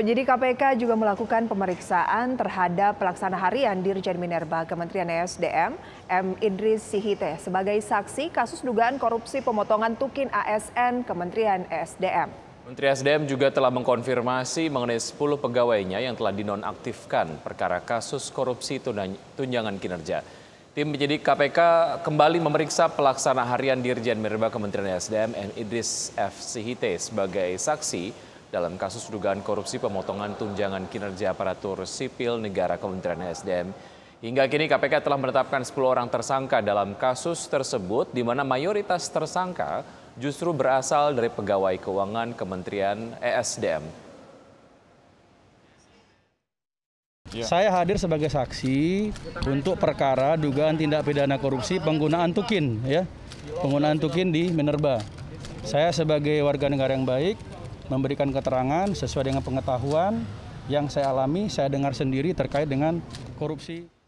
Penyidik KPK juga melakukan pemeriksaan terhadap pelaksana harian Dirjen Minerba Kementerian ESDM M. Idris Sihite sebagai saksi kasus dugaan korupsi pemotongan tukin ASN Kementerian ESDM. Menteri e SDM juga telah mengkonfirmasi mengenai 10 pegawainya yang telah dinonaktifkan perkara kasus korupsi tunjangan kinerja. Tim penyidik KPK kembali memeriksa pelaksana harian Dirjen Minerba Kementerian e SDM M. Idris F. Sihite sebagai saksi dalam kasus dugaan korupsi pemotongan tunjangan kinerja aparatur sipil negara Kementerian SDM. Hingga kini KPK telah menetapkan 10 orang tersangka dalam kasus tersebut di mana mayoritas tersangka justru berasal dari pegawai keuangan Kementerian ESDM Ya. Saya hadir sebagai saksi untuk perkara dugaan tindak pidana korupsi penggunaan tukin ya. Penggunaan tukin di Minerba. Saya sebagai warga negara yang baik memberikan keterangan sesuai dengan pengetahuan yang saya alami, saya dengar sendiri terkait dengan korupsi.